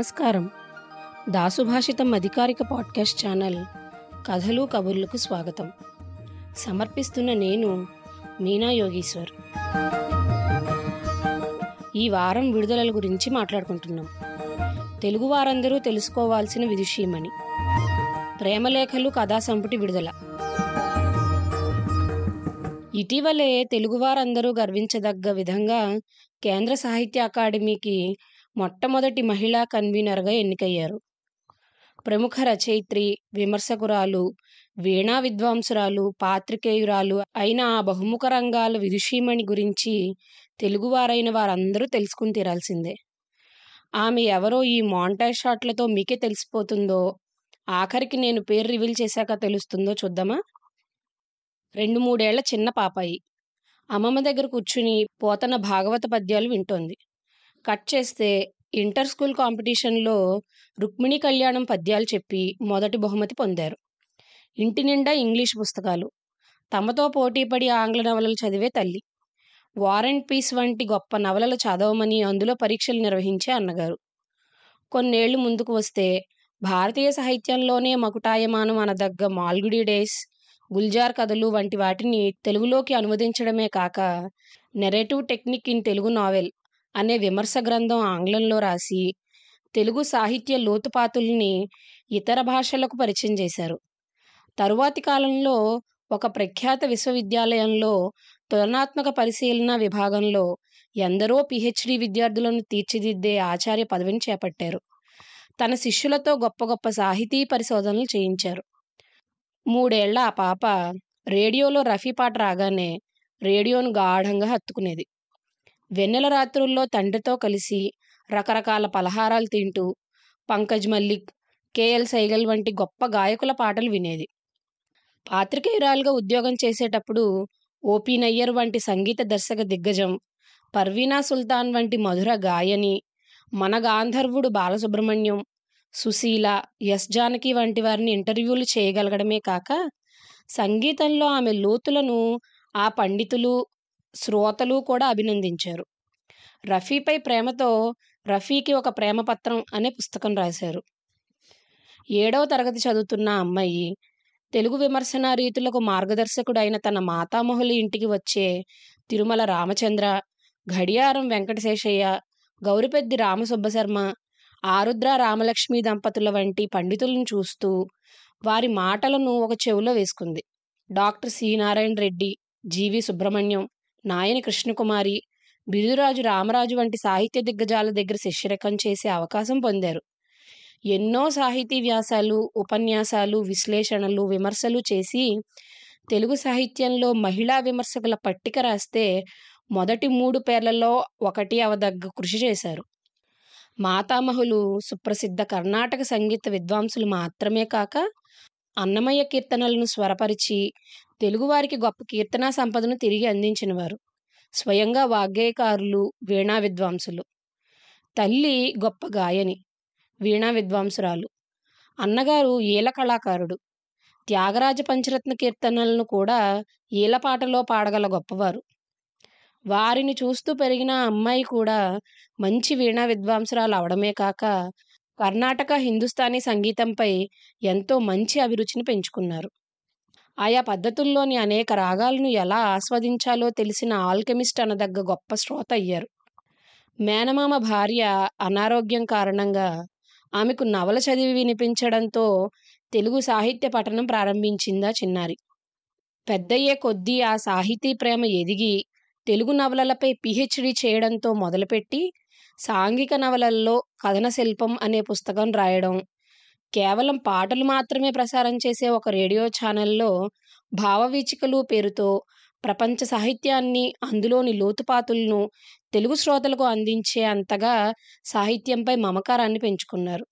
నమస్కారం దాసుభాషితం అధికారిక podcast channel కథలు కబుర్లకు స్వాగతం సమర్పిస్తున్న నేను మీనా యోగీశ్వర్ ఈ వారం విడుదలల గురించి మాట్లాడుకుంటున్నాం తెలుగు వారందరూ తెలుసుకోవాల్సిన విదుషీమణి ప్రేమలేఖలు కథా సంపుటి విడుదల ఇటీవలే తెలుగువారందరూ గర్వించదగ్గ విధంగా కేంద్ర సాహిత్య అకాడమీకి మొట్టమొదటి మహిళా కన్వీనర్గా ఎన్నికయ్యారు ప్రముఖ రచయిత్రి విమర్శకురాలు వీణా విద్వాంసురాలు పాత్రికేయురాలు అయిన ఆ బహుముఖ రంగాల విదుషీమణి గురించి తెలుగువారైన వారందరూ తెలుసుకుని తీరాల్సిందే ఆమె ఎవరో ఈ మాంటా షాట్లతో మీకే తెలిసిపోతుందో ఆఖరికి నేను పేరు రివీల్ చేశాక తెలుస్తుందో చూద్దామా రెండు మూడేళ్ల చిన్న పాపాయి అమ్మమ్మ దగ్గర కూర్చుని పోతన భాగవత పద్యాలు వింటోంది కట్ చేస్తే ఇంటర్ స్కూల్ కాంపిటీషన్లో రుక్మిణి కళ్యాణం పద్యాలు చెప్పి మొదటి బహుమతి పొందారు ఇంటి నిండా ఇంగ్లీష్ పుస్తకాలు తమతో పోటీపడి ఆంగ్ల నవలలు చదివే తల్లి వార్ అండ్ పీస్ వంటి గొప్ప నవలలు చదవమని అందులో పరీక్షలు నిర్వహించే అన్నగారు కొన్నేళ్లు ముందుకు వస్తే భారతీయ సాహిత్యంలోనే మకుటాయమానం అనదగ్గ మాల్గుడి డేస్ గుల్జార్ కథలు వంటి వాటిని తెలుగులోకి అనువదించడమే కాక narrative technique in Telugu novel అనే విమర్శ గ్రంథం ఆంగ్లంలో రాసి తెలుగు సాహిత్య లోతుపాతుల్ని ఇతర భాషలకు పరిచయం చేశారు తరువాతి కాలంలో ఒక ప్రఖ్యాత విశ్వవిద్యాలయంలో తులనాత్మక పరిశీలన విభాగంలో ఎందరో పిహెచ్డి విద్యార్థులను తీర్చిదిద్దే ఆచార్య పదవిని చేపట్టారు తన శిష్యులతో గొప్ప గొప్ప సాహితీ పరిశోధనలు చేయించారు మూడేళ్ల ఆ పాప రేడియోలో రఫీ పాట రాగానే రేడియోను గాఢంగా హత్తుకునేది వెన్నెల రాత్రుల్లో తండ్రితో కలిసి రకరకాల పలహారాలు తింటూ పంకజ్ మల్లిక్ కేఎల్ సైగల్ వంటి గొప్ప గాయకుల పాటలు వినేది పాత్రికేయురాలుగా ఉద్యోగం చేసేటప్పుడు ఓపీ నయ్యర్ వంటి సంగీత దర్శక దిగ్గజం పర్వీనా సుల్తాన్ వంటి మధుర గాయని మన గాంధర్వుడు బాలసుబ్రహ్మణ్యం సుశీల ఎస్ జానకి వంటి వారిని ఇంటర్వ్యూలు చేయగలగడమే కాక సంగీతంలో ఆమె లోతులను ఆ పండితులు శ్రోతలు కూడా అభినందించారు రఫీపై ప్రేమతో రఫీకి ఒక ప్రేమ పత్రం అనే పుస్తకం రాశారు ఏడవ తరగతి చదువుతున్న అమ్మాయి తెలుగు విమర్శన రీతులకు మార్గదర్శకుడైన తన మాతామహులి ఇంటికి వచ్చే తిరుమల రామచంద్ర గడియారం వెంకటశేషయ్య గౌరిపెద్ది రామసుబ్బశర్మ ఆరుద్ర రామలక్ష్మి దంపతుల వంటి పండితులను చూస్తూ వారి మాటలను ఒక చెవిలో వేసుకుంది doctor C Narayana Reddy G V Subrahmanyam Nayani Krishnakumari Birudaraju Ramaraju వంటి సాహిత్య దిగ్గజాల దగ్గర శిష్యరకం చేసే అవకాశం పొందారు ఎన్నో సాహితీ వ్యాసాలు ఉపన్యాసాలు విశ్లేషణలు విమర్శలు చేసి తెలుగు సాహిత్యంలో మహిళా విమర్శకుల పట్టిక రాస్తే మొదటి మూడు పేర్లలో ఒకటి అవదగ్గ కృషి చేశారు మాతామహులు సుప్రసిద్ధ కర్ణాటక సంగీత విద్వాంసులు మాత్రమే కాక అన్నమయ్య కీర్తనలను స్వరపరిచి తెలుగువారికి గొప్ప కీర్తనా సంపదను తిరిగి అందించినవారు స్వయంగా వాగ్గేయకారులు వీణా విద్వాంసులు తల్లి గొప్ప గాయని వీణా విద్వాంసురాలు అన్నగారు ఈల కళాకారుడు త్యాగరాజ పంచరత్న కీర్తనలను కూడా ఈల పాటలో పాడగల గొప్పవారు వారిని చూస్తూ పెరిగిన అమ్మాయి కూడా మంచి వీణా విద్వాంసురాలు అవడమే కాక కర్ణాటక హిందుస్థానీ సంగీతంపై ఎంతో మంచి అభిరుచిని పెంచుకున్నారు ఆయా పద్ధతుల్లోని అనేక రాగాలను ఎలా ఆస్వాదించాలో తెలిసిన ఆల్కెమిస్ట్ అనదగ్గ గొప్ప శ్రోత అయ్యారు మేనమామ భార్య అనారోగ్యం కారణంగా ఆమెకు నవల చదివి వినిపించడంతో తెలుగు సాహిత్య పఠనం ప్రారంభించిందా చిన్నారి పెద్దయ్యే కొద్దీ ఆ సాహితీ ప్రేమ ఎదిగి తెలుగు నవలలపై పిహెచ్డి చేయడంతో మొదలుపెట్టి సాంఘిక నవలల్లో కథన శిల్పం అనే పుస్తకం రాయడం కేవలం పాటలు మాత్రమే ప్రసారం చేసే ఒక రేడియో ఛానల్లో భావవీచికలు పేరుతో ప్రపంచ సాహిత్యాన్ని అందులోని లోతుపాతులను తెలుగు శ్రోతలకు అందించే అంతగా సాహిత్యంపై మమకారాన్ని పెంచుకున్నారు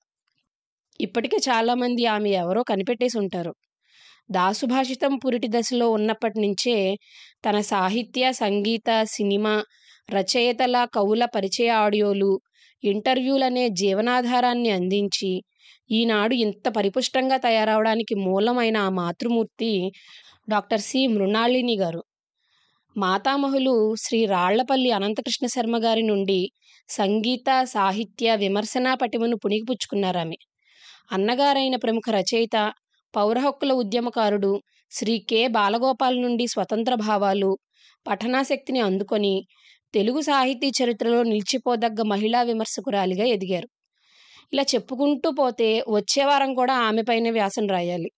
ఇప్పటికే చాలామంది ఆమె ఎవరో కనిపెట్టేసి ఉంటారు దాసుభాషితం పురిటి దశలో ఉన్నప్పటి నుంచే తన సాహిత్య సంగీత సినిమా రచయితల కవుల పరిచయ ఆడియోలు ఇంటర్వ్యూలనే జీవనాధారాన్ని అందించి ఈనాడు ఇంత పరిపుష్టంగా తయారవడానికి మూలమైన ఆ మాతృమూర్తి డాక్టర్ సి మృణాళిని గారు మాతామహులు శ్రీ రాళ్లపల్లి అనంతకృష్ణ శర్మ గారి నుండి సంగీత సాహిత్య విమర్శనా పటిమను పుణికిపుచ్చుకున్నారు ఆమె అన్నగారైన ప్రముఖ రచయిత పౌర హక్కుల ఉద్యమకారుడు శ్రీ కె బాలగోపాల్ నుండి స్వతంత్ర భావాలు పఠనాశక్తిని అందుకొని తెలుగు సాహితీ చరిత్రలో నిలిచిపోదగ్గ మహిళా విమర్శకురాలిగా ఎదిగారు ఇలా చెప్పుకుంటూ పోతే వచ్చే వారం కూడా ఆమెపైనే వ్యాసం రాయాలి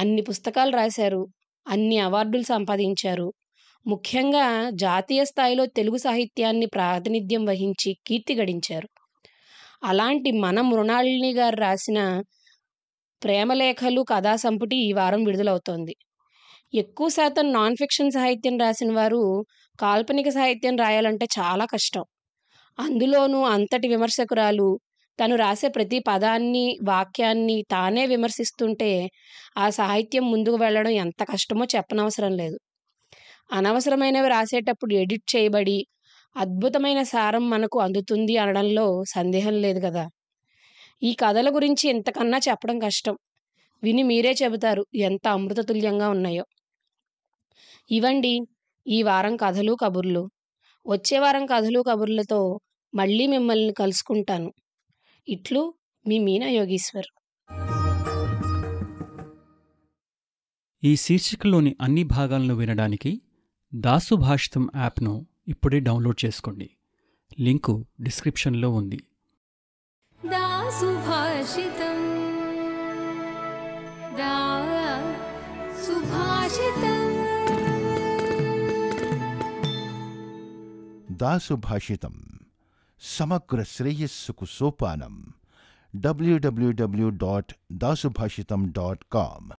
అన్ని పుస్తకాలు రాశారు అన్ని అవార్డులు సంపాదించారు ముఖ్యంగా జాతీయ స్థాయిలో తెలుగు సాహిత్యాన్ని ప్రాతినిధ్యం వహించి కీర్తి గడించారు అలాంటి మన మృణాళిని గారు రాసిన ప్రేమలేఖలు కథా సంపుటి ఈ వారం విడుదలవుతోంది ఎక్కువ శాతం నాన్ ఫిక్షన్ సాహిత్యం రాసిన వారు కాల్పనిక సాహిత్యం రాయాలంటే చాలా కష్టం అందులోనూ అంతటి విమర్శకురాలు తను రాసే ప్రతి పదాన్ని వాక్యాన్ని తానే విమర్శిస్తుంటే ఆ సాహిత్యం ముందుకు వెళ్ళడం ఎంత కష్టమో చెప్పనవసరం లేదు అనవసరమైనవి రాసేటప్పుడు ఎడిట్ చేయబడి అద్భుతమైన సారం మనకు అందుతుంది అనడంలో సందేహం లేదు కదా ఈ కథల గురించి ఇంతకన్నా చెప్పడం కష్టం విని మీరే చెబుతారు ఎంత అమృతతుల్యంగా ఉన్నాయో ఇవండి ఈ వారం కథలు కబుర్లు వచ్చే వారం కథలు కబుర్లతో మళ్ళీ మిమ్మల్ని కలుసుకుంటాను ఇట్లు మీ మీనా యోగీశ్వర్ ఈ శీర్షికలోని అన్ని భాగాలను వినడానికి దాసు భాషితం యాప్ను ఇప్పుడే డౌన్లోడ్ చేసుకోండి లింకు డిస్క్రిప్షన్లో ఉంది దాసు భాషితం దాసుభాషితం समग्र श्रेयस्सुको सोपानम W W W dot Dasubhashitam dot com